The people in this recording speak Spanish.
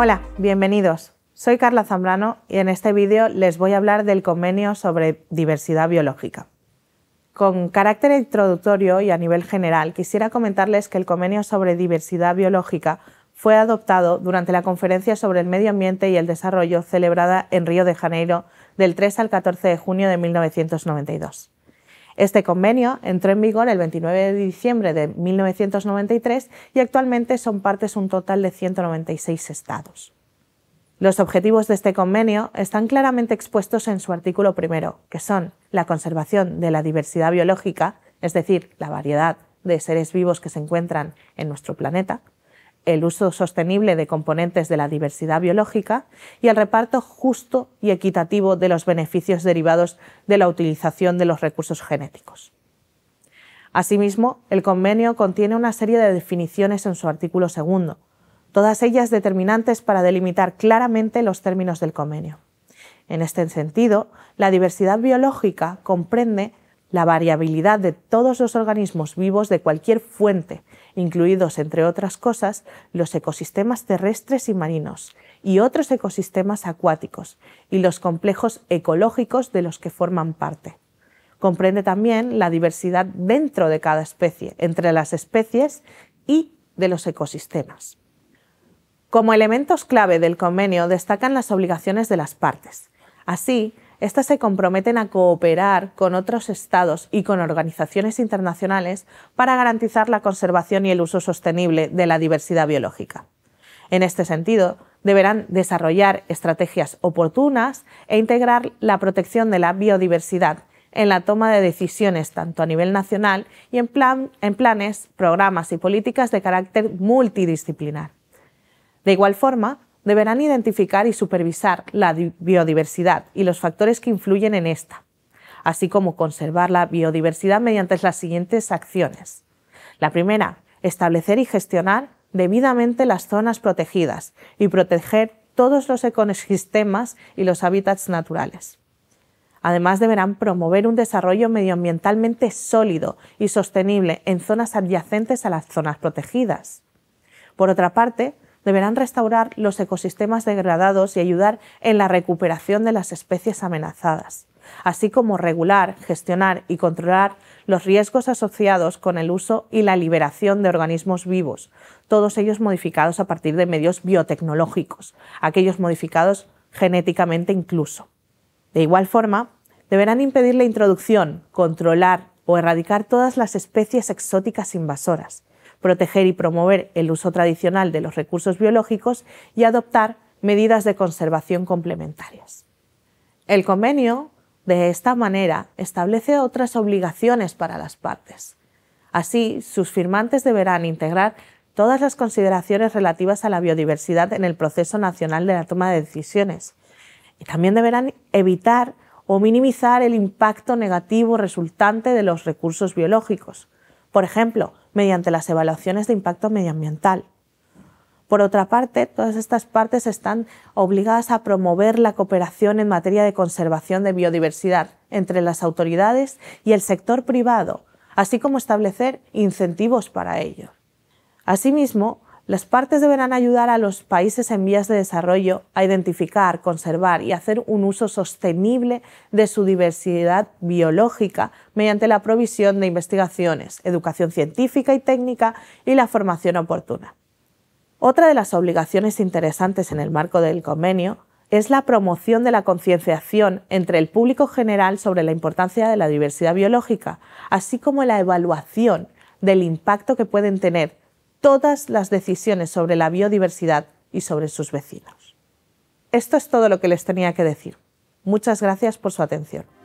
Hola, bienvenidos. Soy Carla Zambrano y en este vídeo les voy a hablar del convenio sobre diversidad biológica. Con carácter introductorio y a nivel general, quisiera comentarles que el convenio sobre diversidad biológica fue adoptado durante la Conferencia sobre el Medio Ambiente y el Desarrollo celebrada en Río de Janeiro del 3 al 14 de junio de 1992. Este convenio entró en vigor el 29 de diciembre de 1993 y actualmente son partes un total de 196 estados. Los objetivos de este convenio están claramente expuestos en su artículo primero, que son la conservación de la diversidad biológica, es decir, la variedad de seres vivos que se encuentran en nuestro planeta, el uso sostenible de componentes de la diversidad biológica y el reparto justo y equitativo de los beneficios derivados de la utilización de los recursos genéticos. Asimismo, el convenio contiene una serie de definiciones en su artículo segundo, todas ellas determinantes para delimitar claramente los términos del convenio. En este sentido, la diversidad biológica comprende la variabilidad de todos los organismos vivos de cualquier fuente, incluidos, entre otras cosas, los ecosistemas terrestres y marinos, y otros ecosistemas acuáticos, y los complejos ecológicos de los que forman parte. Comprende también la diversidad dentro de cada especie, entre las especies y de los ecosistemas. Como elementos clave del convenio destacan las obligaciones de las partes. Así, estas se comprometen a cooperar con otros estados y con organizaciones internacionales para garantizar la conservación y el uso sostenible de la diversidad biológica. En este sentido, deberán desarrollar estrategias oportunas e integrar la protección de la biodiversidad en la toma de decisiones tanto a nivel nacional y en, en, planes, programas y políticas de carácter multidisciplinar. De igual forma, deberán identificar y supervisar la biodiversidad y los factores que influyen en esta, así como conservar la biodiversidad mediante las siguientes acciones. La primera, establecer y gestionar debidamente las zonas protegidas y proteger todos los ecosistemas y los hábitats naturales. Además, deberán promover un desarrollo medioambientalmente sólido y sostenible en zonas adyacentes a las zonas protegidas. Por otra parte, deberán restaurar los ecosistemas degradados y ayudar en la recuperación de las especies amenazadas, así como regular, gestionar y controlar los riesgos asociados con el uso y la liberación de organismos vivos, todos ellos modificados a partir de medios biotecnológicos, aquellos modificados genéticamente incluso. De igual forma, deberán impedir la introducción, controlar o erradicar todas las especies exóticas invasoras, proteger y promover el uso tradicional de los recursos biológicos y adoptar medidas de conservación complementarias. El convenio, de esta manera, establece otras obligaciones para las partes. Así, sus firmantes deberán integrar todas las consideraciones relativas a la biodiversidad en el proceso nacional de la toma de decisiones y también deberán evitar o minimizar el impacto negativo resultante de los recursos biológicos, por ejemplo, mediante las evaluaciones de impacto medioambiental. Por otra parte, todas estas partes están obligadas a promover la cooperación en materia de conservación de biodiversidad entre las autoridades y el sector privado, así como establecer incentivos para ello. Asimismo, las partes deberán ayudar a los países en vías de desarrollo a identificar, conservar y hacer un uso sostenible de su diversidad biológica mediante la provisión de investigaciones, educación científica y técnica y la formación oportuna. Otra de las obligaciones interesantes en el marco del convenio es la promoción de la concienciación entre el público general sobre la importancia de la diversidad biológica, así como la evaluación del impacto que pueden tener todas las decisiones sobre la biodiversidad y sobre sus vecinos. Esto es todo lo que les tenía que decir. Muchas gracias por su atención.